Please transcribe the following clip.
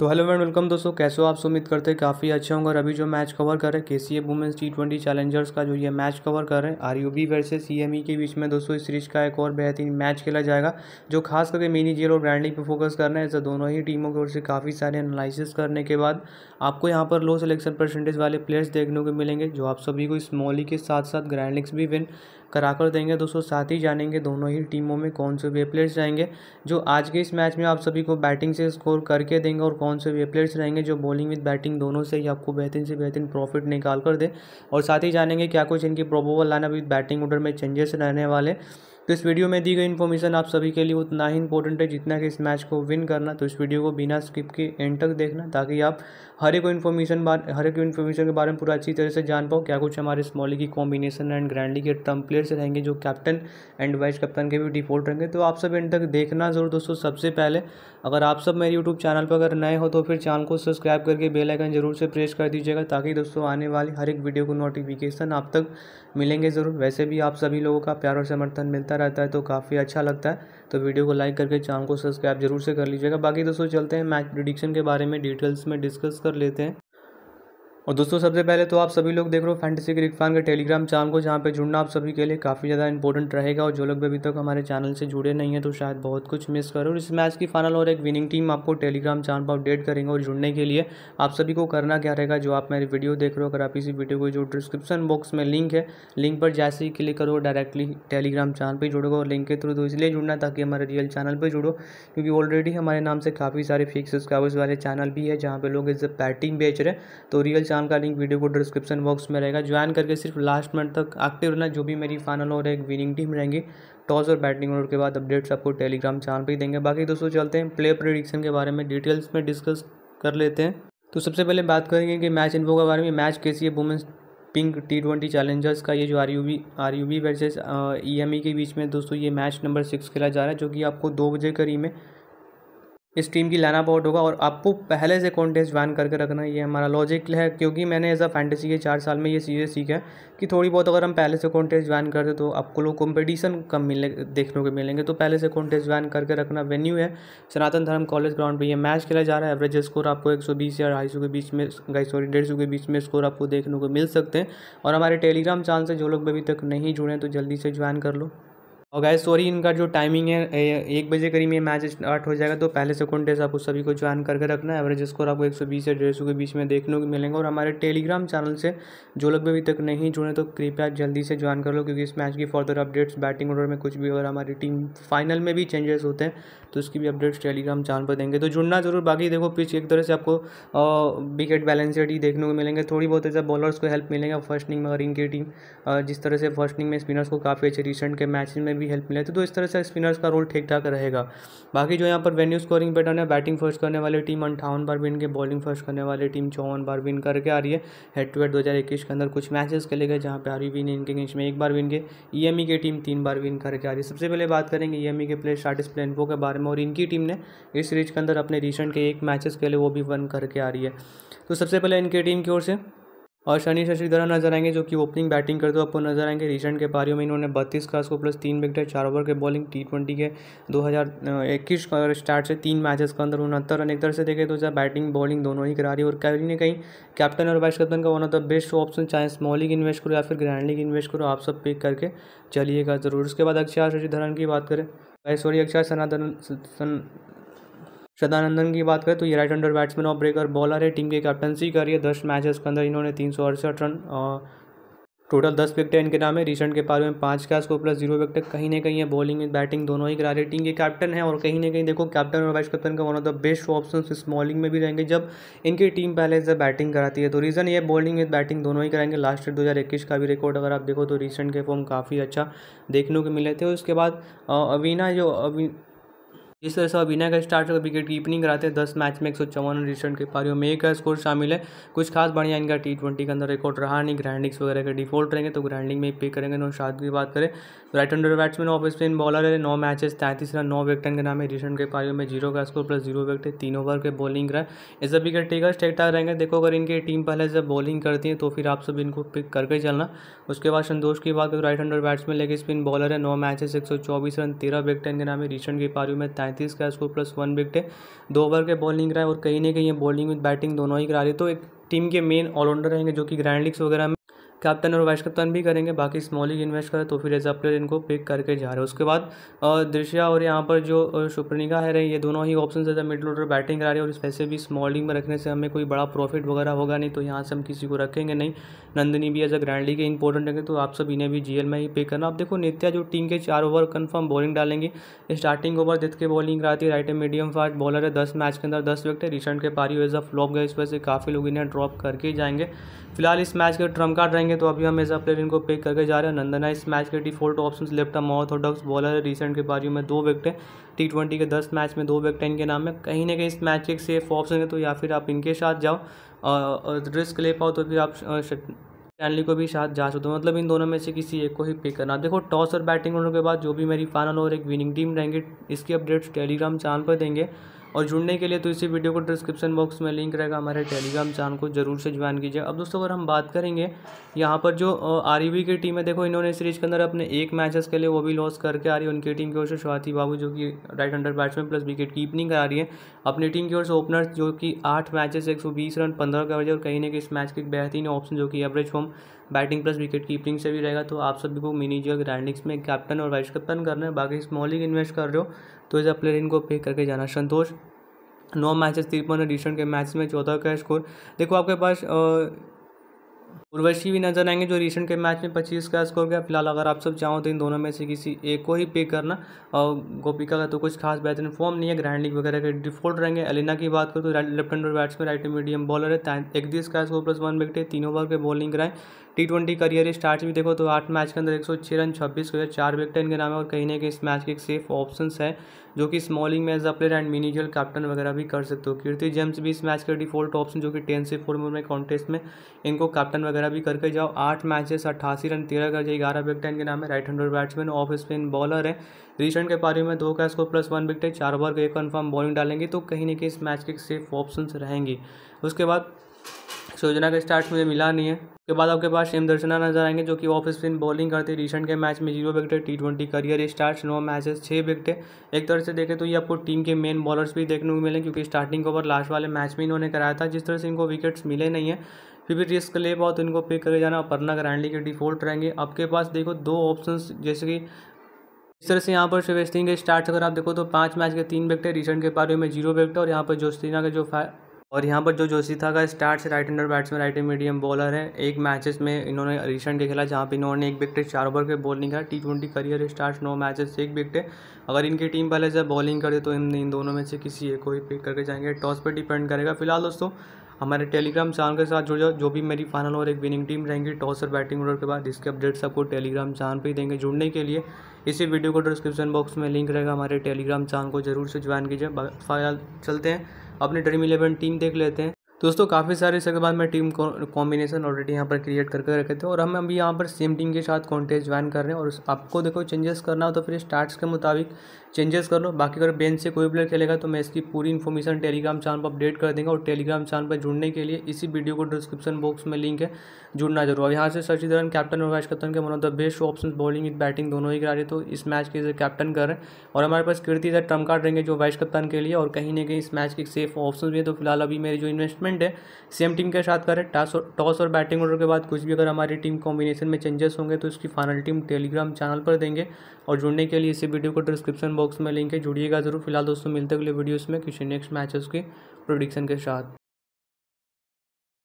तो hello and welcome दोस्तों कैसे हो आप उम्मीद करते हैं काफ़ी अच्छे होंगे और अभी जो मैच कवर कर रहे हैं K C A women's T twenty challengers का जो ये मैच कवर कर रहे हैं R U B versus C M E के बीच में दोस्तों इस सीरीज का एक और बेहतरीन मैच खेला जाएगा जो खास करके मिनी जेल और ब्रांडिंग पर फोकस करना है ऐसे दोनों ही टीमों की ओर से काफ़ी सारे एनालिसिस करने के बाद आपको यहाँ पर लो सेलेक्शन परसेंटेज वाले प्लेयर्स देखने को मिलेंगे जो आप सभी को स्मॉली e के साथ साथ ग्रैंड भी विन करा कर देंगे दोस्तों साथ ही जानेंगे दोनों ही टीमों में कौन से वे प्लेयर्स रहेंगे जो आज के इस मैच में आप सभी को बैटिंग से स्कोर करके देंगे और कौन से वे प्लेयर्स रहेंगे जो बॉलिंग विद बैटिंग दोनों से ही आपको बेहतरीन से बेहतरीन प्रॉफिट निकाल कर दे और साथ ही जानेंगे क्या कुछ इनकी प्रोबोबल लाना विद बैटिंग ऑर्डर में चेंजेस रहने वाले तो इस वीडियो में दी गई इन्फॉर्मेशन आप सभी के लिए उतना ही इंपॉर्टेंट है जितना कि इस मैच को विन करना तो इस वीडियो को बिना स्किप के एंड तक देखना ताकि आप हर एक इन्फॉर्मेशन बार हर एक इन्फॉर्मेशन के बारे में पूरा अच्छी तरह से जान पाओ क्या कुछ हमारे स्मॉली की कॉम्बिनेशन एंड ग्रैंडली के टर्म प्लेयर्स रहेंगे जो कैप्टन एंड वाइस कैप्टन के भी डिफॉल्ट रहेंगे तो आप सब एंड तक देखना जरूर दोस्तों सबसे पहले अगर आप सब मेरे यूट्यूब चैनल पर अगर नए हो तो फिर चैनल को सब्सक्राइब करके बेलाइकन जरूर से प्रेस कर दीजिएगा ताकि दोस्तों आने वाली हर एक वीडियो को नोटिफिकेशन आप तक मिलेंगे ज़रूर वैसे भी आप सभी लोगों का प्यार और समर्थन मिलता करता रहता है तो काफ़ी अच्छा लगता है तो वीडियो को लाइक करके चैनल को सब्सक्राइब जरूर से कर लीजिएगा बाकी दोस्तों चलते हैं मैच प्रिडिक्शन के बारे में डिटेल्स में डिस्कस कर लेते हैं और दोस्तों सबसे पहले तो आप सभी लोग देख रहे हो फैंटेसी क्रिक फैन के टेलीग्राम चैनल को जहाँ पे जुड़ना आप सभी के लिए काफ़ी ज़्यादा इंपॉर्टेंट रहेगा और जो लोग भी अभी तक हमारे चैनल से जुड़े नहीं है तो शायद बहुत कुछ मिस करो और इस मैच की फाइनल और एक विनिंग टीम आपको टेलीग्राम चैनल पर अपडेट करेंगे और जुड़ने के लिए आप सभी को करना क्या रहेगा जो आप मेरी वीडियो देख रहे हो अगर आप इसी वीडियो को जो डिस्क्रिप्शन बॉक्स में लिंक है लिंक पर जैसे ही क्लिक करो डायरेक्टली टेलीग्राम चैनल पर जुड़ोगे और लिंक के थ्रू तो इसलिए जुड़ना ताकि हमारे रियल चैनल पर जुड़ो क्योंकि ऑलरेडी हमारे नाम से काफ़ी सारे फिक्स सब्सक्राइबर्स वाले चैनल भी है जहाँ पर लोग इस पैटिंग बेच रहे हैं तो रियल चैनल टेलीग्राम का लिंक वीडियो को डिस्क्रिप्शन बॉक्स में रहेगा ज्वाइन करके सिर्फ लास्ट मिनट तक एक्टिव रहना जो भी मेरी फाइनल और एक विनिंग टीम रहेंगी टॉस और बैटिंग ऑर्डर के बाद अपडेट्स आपको टेलीग्राम चैनल पर ही देंगे बाकी दोस्तों चलते हैं प्ले प्रिडिक्शन के बारे में डिटेल्स में डिस्कस कर लेते हैं तो सबसे पहले बात करेंगे कि मैच इन्फो के बारे में मैच कैसी है women's pink T twenty challengers का ये जो R U B R U B versus E M E के बीच में दोस्तों ये मैच नंबर सिक्स खेला जा रहा है जो कि आपको दो बजे करीब में इस टीम की लाइनअप आउट होगा और आपको पहले से कॉन्टेस्ट ज्वाइन करके रखना ये हमारा लॉजिक है क्योंकि मैंने एज अ फैंटेसी के चार साल में ये चीज़ें सीखा है कि थोड़ी बहुत अगर हम पहले से कॉन्टेस्ट कर करते तो आपको लोग कॉम्पिटिशन कम मिले देखने को मिलेंगे तो पहले से कॉन्टेस्ट ज्वाइन करके रखना वेन्यू है सनातन धर्म कॉलेज ग्राउंड पर यह मैच खेला जा रहा है एवरेज स्कोर आपको एक सौ बीस या ढाई सौ के बीच में सॉरी डेढ़ सौ के बीच में स्कोर आपको देखने को मिल सकते हैं और हमारे टेलीग्राम चैनल से जो लोग अभी तक नहीं जुड़े हैं तो जल्दी से ज्वाइन कर लो और गाय सॉरी इनका जो टाइमिंग है एक बजे करीब ये मैच स्टार्ट हो जाएगा तो पहले से आप आपको सभी को ज्वाइन करके रखना है एवरेज स्कोर आपको 120 से डेढ़ के बीच में देखने को मिलेंगे और हमारे टेलीग्राम चैनल से जो लोग भी अभी तक नहीं जुड़े तो कृपया जल्दी से ज्वाइन कर लो क्योंकि इस मैच की फर्दर अपडेट्स बैटिंग ऑर्डर में कुछ भी और हमारी टीम फाइनल में भी चेंजेस होते हैं तो उसकी भी अपडेट्स टेलीग्राम चैनल पर देंगे तो जुड़ना जरूर बाकी देखो पिच एक तरह से आपको विकेट बैलेंसेड ही देखने को मिलेंगे थोड़ी बहुत ऐसा बॉलर्स को हेल्प मिलेगा फर्स्ट इनिंग में और इनकी टीम जिस तरह से फर्स्ट इनिंग में स्पिनर्स को काफ़ी अच्छे रिसेंट के मैच में भी हेल्प मिले तो, तो इस तरह से स्पिनर्स का रोल ठीक ठाक रहेगा बाकी जो यहाँ पर वेन्यू स्कोरिंग पैटर्न है बैटिंग फर्स्ट करने वाली टीम अंठावन बार विन के बॉलिंग फर्स्ट करने वाली टीम चौवन बार विन करके आ रही है हेड टू हेड दो के अंदर कुछ मैचेस खेले गए जहाँ पर आ रही विन इनके गेंच में एक बार विन के ई e e की टीम तीन बार विन करके आ रही है सबसे पहले बात करेंगे ई e के प्लेयर स्टार्टिस प्लेनपो के बारे में और इनकी टीम ने इस सीरीज के अंदर अपने रिसेंट के एक मैचेस खेले वो भी वन करके आ रही है तो सबसे पहले इनकी टीम की ओर से और शनि शशिधरन नजर आएंगे जो कि ओपनिंग बैटिंग करते हुए आपको नजर आएंगे रिसेंट के पारियों में इन्होंने बत्तीस का स्कोर प्लस तीन विकेट चार ओवर के बॉलिंग टी ट्वेंटी के दो हज़ार इक्कीस स्टार्ट से तीन मैचेस के अंदर उनहत्तर रन एक तरह से देखें तो जब बैटिंग बॉलिंग दोनों ही करा रही है और कहीं ना कहीं कैप्टन और वाइस कैप्टन का one of the best option चाहे स्मॉल लीग इन्वेस्ट करो या फिर ग्रैंड लीग इन्वेस्ट करो आप सब पिक करके चलिएगा ज़रूर उसके बाद अक्षय शशिधरन की बात करें सॉरी अक्षय सनातन सदानंदन की बात करें तो ये राइट अंडर बैट्समैन और ब्रेकर बॉलर है टीम की कैप्टनसी करी है दस मैचेस के अंदर इन्होंने तीन सौ अड़सठ रन टोटल दस विकेट इनके नाम है रिसेंट के पारे में पाँच का स्कोर प्लस जीरो विकेट कहीं ना कहीं है बॉलिंग बैटिंग दोनों ही करा रही टीम के कैप्टन है और कहीं ना कहीं देखो कैप्टन और वाइस कैप्टन का one of the best option small league में भी रहेंगे जब इनकी टीम पहले से बैटिंग कराती है तो रीज़न ये बॉलिंग विद बैटिंग दोनों ही कराएंगे लास्ट ईयर दो का भी रिकॉर्ड अगर आप देखो तो रिसेंट के फॉर्म काफ़ी अच्छा देखने को मिले थे उसके बाद अवीना जो अवी इस तरह से अभिनय का स्टार्ट विकेट कीपनिंग कराते हैं दस मैच में एक सौ चौवन रिसेंट के पारियों में एक स्कोर शामिल है कुछ खास बढ़िया इनका टी ट्वेंटी के अंदर रिकॉर्ड रहा नहीं ग्रैंडिंग्स वगैरह के डिफॉल्ट रहेंगे तो ग्रैंडिंग में पिक पे करेंगे नौ शाद की बात करें तो right hander batsman off spin bowler है नौ मैचेस तैंतीस रन नौ विकटन के नाम है रिसेंट के पारियों में जीरो का स्कोर प्लस जीरो विकेट तीन ओवर के बॉलिंग है इस विकेट टेकर स्टेट रहेंगे देखो अगर इनकी टीम पहले जब बॉलिंग करती है तो फिर आप सब इनको पिक करके चलना उसके बाद संतोष की बात करें राइट हंड्रेड बैट्समैन लेके स्पिन बॉलर है नौ मैचेस एक सौ चौबीस रन तेरह विकटन के नाम है रिसेंट के पारियों में पैंतीस का स्कोर प्लस वन है दो ओवर के बॉलिंग कराए और कहीं ना कहीं ये बॉलिंग विद बैटिंग दोनों ही करा रही तो एक टीम के मेन ऑलराउंडर रहेंगे जो कि ग्रैंड लीग्स वगैरह में कैप्टन और वाइस कैप्टन भी करेंगे बाकी स्मॉल ही इन्वेस्ट करें तो फिर एज अ प्लेयर इनको पिक करके जा रहे हैं उसके बाद दृश्या और यहाँ पर जो सुपर्णिका है रही ये दोनों ही option as a mid batting करा रही है और वैसे भी स्मॉल लीग में रखने से हमें कोई बड़ा प्रॉफिट वगैरह होगा नहीं तो यहाँ से हम किसी को रखेंगे नहीं नंदनी भी as a grand league important रहेंगे तो आप सब इन्हें भी जी में ही पिक करना आप देखो नित्या जो टीम के चार ओवर कन्फर्म बॉलिंग डालेंगे स्टार्टिंग ओवर जित के बॉलिंग कराती है राइट मीडियम फास्ट बॉलर है दस मैच के अंदर दस विकेट है रिसेंट के पारी एज अ फ्लॉप गए इस वजह से काफ़ी लोग इन्हें ड्रॉप करके जाएंगे फिलहाल इस मैच के ट्रम्प कार्ड रहेंगे करेंगे तो अभी हम ऐसा प्लेयर इनको पिक करके जा रहे हैं नंदना इस मैच के default option left arm orthodox bowler है रिसेंट के बाजू में दो विकटें टी ट्वेंटी के दस मैच में दो विकेट इनके नाम है कहीं ना कहीं इस मैच के सेफ ऑप्शन है तो या फिर आप इनके साथ जाओ रिस्क ले पाओ तो फिर आप स्टैनली को भी साथ जा सकते हो मतलब इन दोनों में से किसी एक को ही पिक करना देखो टॉस और बैटिंग होने के बाद जो भी मेरी फाइनल और एक विनिंग टीम रहेंगे इसकी अपडेट्स टेलीग्राम चैनल पर देंगे और जुड़ने के लिए तो इसी वीडियो को डिस्क्रिप्शन बॉक्स में लिंक रहेगा हमारे टेलीग्राम चैनल को जरूर से ज्वाइन कीजिए अब दोस्तों अगर हम बात करेंगे यहाँ पर जो आर e की टीम है देखो इन्होंने सीरीज के अंदर अपने एक मैचेस के लिए वो भी लॉस करके आ रही है उनकी टीम की ओर से स्वाति बाबू जो कि right hander batsman plus wicket keeping करा रही है अपनी टीम की ओर से ओपनर जो कि आठ मैचेस एक रन पंद्रह का और कहीं ना कहीं इस मैच के एक बेहतरीन ऑप्शन जो कि average home batting plus wicket keeping से भी रहेगा तो आप सभी को मिनी जो ग्रैंडिंग्स में कैप्टन और वाइस कैप्टन कर रहे हैं बाकी स्मॉल इन्वेस्ट कर रहे हो तो ऐसा प्लेयर इनको पे करके जाना संतोष नौ मैचेस तिरपन एडिशन के मैच में चौदह का स्कोर देखो आपके पास उर्वशी भी नजर आएंगे जो रिसेंट के मैच में पच्चीस का स्कोर गया फिलहाल अगर आप सब चाहो तो इन दोनों में से किसी एक को ही पिक करना और गोपिका का तो कुछ खास बेहतरीन फॉर्म नहीं है ग्रैंड लीग वगैरह के डिफॉल्ट रहेंगे एलिना की बात करो तो लेफ्ट हैंडर में राइट मीडियम बॉलर है इकतीस का स्कोर प्लस वन विकेट तीन तीनों ओवर के बॉलिंग कराएं टी ट्वेंटी करियर स्टार्ट भी देखो तो आठ मैच के अंदर एक सौ छह रन छब्बीस को चार विकेट इनके नाम है और कहीं ना कहीं इस मैच के एक सेफ ऑप्शन है जो कि स्मॉलिंग में एज अ प्लेयर एंड मिनिजल कैप्टन वगैरह भी कर सकते हो कीर्ति जेम्स भी इस मैच के डिफॉल्ट ऑप्शन जो कि टेन से फोर में कॉन्टेस्ट में इनको कैप्टन वगैरह वगैरह भी करके जाओ आठ मैचेस अट्ठासी रन तेरह कर जाए ग्यारह विकटें इनके नाम है right hander batsman off spin bowler है रिसेंट के पारी में दो का स्कोर प्लस वन है चार बार एक कन्फर्म बॉलिंग डालेंगे तो कहीं ना कहीं इस मैच के सेफ ऑप्शन रहेंगी उसके बाद योजना का स्टार्ट मुझे मिला नहीं है उसके बाद आपके पास एम दर्शना नजर आएंगे जो कि ऑफ स्पिन बॉलिंग करते रिसेंट के मैच में zero wicket T twenty career start नौ मैचेस छः विकेट एक तरह से देखें तो ये आपको टीम के मेन बॉलर्स भी देखने को मिले क्योंकि स्टार्टिंग ओवर लास्ट वाले मैच में इन्होंने कराया था जिस तरह से इनको विकेट्स मिले नहीं है फिर भी रिस्क ले पाओ तो इनको पिक करके जाना अपर्णा ग्रैंडली के डिफॉल्ट रहेंगे आपके पास देखो दो ऑप्शन जैसे कि इस तरह से यहाँ पर शिवेस्टिंग के स्टार्ट अगर आप देखो तो पाँच मैच के तीन विकेट रिसेंट के पारे में जीरो विकेट और यहाँ पर जोस्तीना का जो और यहाँ पर जो जोशीथा का स्टार्ट से right hander batsman right medium bowler है एक मैचेस में इन्होंने रिसेंट के खेला जहाँ पे इन्होंने एक विकेट चार ओवर के बॉलिंग है टी ट्वेंटी करियर स्टार्ट नौ मैचेस से एक विकेट अगर इनकी टीम पहले से बॉलिंग करे तो इन इन दोनों में से किसी एक को ही पिक करके जाएंगे टॉस पर डिपेंड करेगा फिलहाल दोस्तों हमारे टेलीग्राम चैनल के साथ जुड़ जाओ जो भी मेरी फाइनल और एक विनिंग टीम रहेंगी टॉस और बैटिंग ऑर्डर के बाद इसके अपडेट्स आपको टेलीग्राम चैनल पर ही देंगे जुड़ने के लिए इसी वीडियो को डिस्क्रिप्शन बॉक्स में लिंक रहेगा हमारे टेलीग्राम चैनल को जरूर से ज्वाइन कीजिए फाइनल चलते हैं अपनी ड्रीम इलेवन टीम देख लेते हैं दोस्तों काफ़ी सारे इसके बाद मैं टीम कॉम्बिनेशन ऑलरेडी यहाँ पर क्रिएट करके रखे थे और हम अभी यहाँ पर सेम टीम के साथ कॉन्टेस्ट ज्वाइन कर रहे हैं और आपको देखो चेंजेस करना हो तो फिर स्टार्ट्स के मुताबिक चेंजेस कर लो बाकी अगर बेंच से कोई प्लेयर खेलेगा तो मैं इसकी पूरी इन्फॉर्मेशन टेलीग्राम चैनल पर अपडेट कर देंगे और टेलीग्राम चैनल पर जुड़ने के लिए इसी वीडियो को डिस्क्रिप्शन बॉक्स में लिंक है जुड़ना जरूर और यहाँ से सचिन धरन कैप्टन और वाइस कैप्टन के one of the best option bowling with batting दोनों ही रहे तो इस मैच के कैप्टन कर रहे हैं और हमारे पास कीर्ति इधर ट्रम कार्ड रहेंगे जो वाइस कप्तान के लिए और कहीं ना कहीं इस मैच के सेफ ऑप्शन भी है तो फिलहाल अभी मेरी जो इन्वेस्टमेंट है सेम टीम के साथ करें टॉस और बैटिंग ऑर्डर के बाद कुछ भी अगर हमारी टीम कॉम्बिनेशन में चेंजेस होंगे तो इसकी फाइनल टीम टेलीग्राम चैनल पर देंगे और जुड़ने के लिए इसी वीडियो को डिस्क्रिप्शन बॉक्स में लिंक है जुड़िएगा ज़रूर फिलहाल दोस्तों मिलते अगले वीडियोस में किसी नेक्स्ट मैचेस की प्रोडिक्शन के साथ